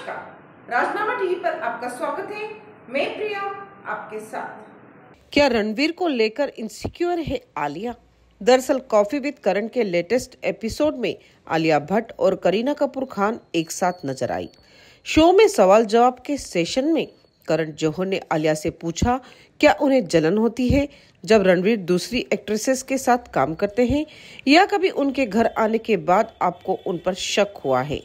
नमस्कार राजनामा टीवी पर आपका स्वागत है मैं प्रिया आपके साथ क्या रणवीर को लेकर इनसिक्योर है आलिया दरअसल कॉफी विद करण के लेटेस्ट एपिसोड में आलिया भट्ट और करीना कपूर खान एक साथ नजर आई शो में सवाल जवाब के सेशन में करण जौहर ने आलिया से पूछा क्या उन्हें जलन होती है जब रणवीर दूसरी एक्ट्रेसेस के साथ काम करते हैं या कभी उनके घर आने के बाद आपको उन पर शक हुआ है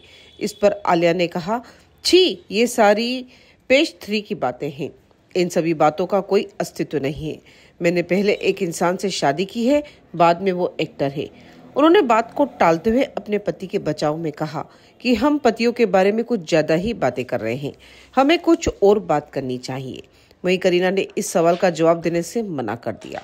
इस पर आलिया ने कहा छी ये सारी पेज थ्री की बातें हैं इन सभी बातों का कोई अस्तित्व नहीं है मैंने पहले एक इंसान से शादी की है बाद में वो एक्टर है उन्होंने बात को टालते हुए अपने पति के बचाव में कहा कि हम पतियों के बारे में कुछ ज़्यादा ही बातें कर रहे हैं हमें कुछ और बात करनी चाहिए वहीं करीना ने इस सवाल का जवाब देने से मना कर दिया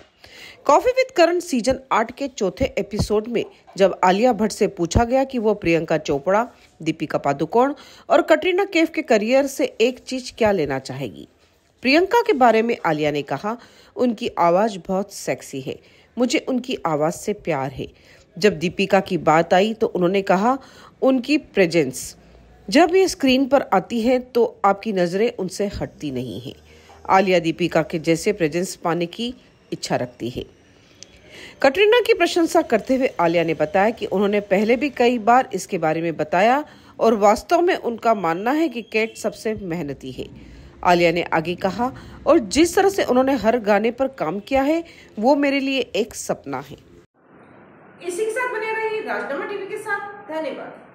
कॉफी विद करण सीजन आठ के चौथे एपिसोड में जब आलिया भट्ट से पूछा गया कि वो प्रियंका चोपड़ा दीपिका पादुकोण और कटरीना केफ के करियर से एक चीज क्या लेना चाहेगी प्रियंका के बारे में आलिया ने कहा उनकी आवाज बहुत सेक्सी है मुझे उनकी आवाज से प्यार है जब दीपिका की बात आई तो उन्होंने कहा उनकी प्रेजेंस जब ये स्क्रीन पर आती है तो आपकी नज़रें उनसे हटती नहीं है आलिया दीपिका के जैसे प्रेजेंस पाने की इच्छा रखती है कटरीना की प्रशंसा करते हुए आलिया ने बताया कि उन्होंने पहले भी कई बार इसके बारे में बताया और वास्तव में उनका मानना है कि कैट सबसे मेहनती है आलिया ने आगे कहा और जिस तरह से उन्होंने हर गाने पर काम किया है वो मेरे लिए एक सपना है इसी के साथ बने रहिए राजनामा टीवी के साथ धन्यवाद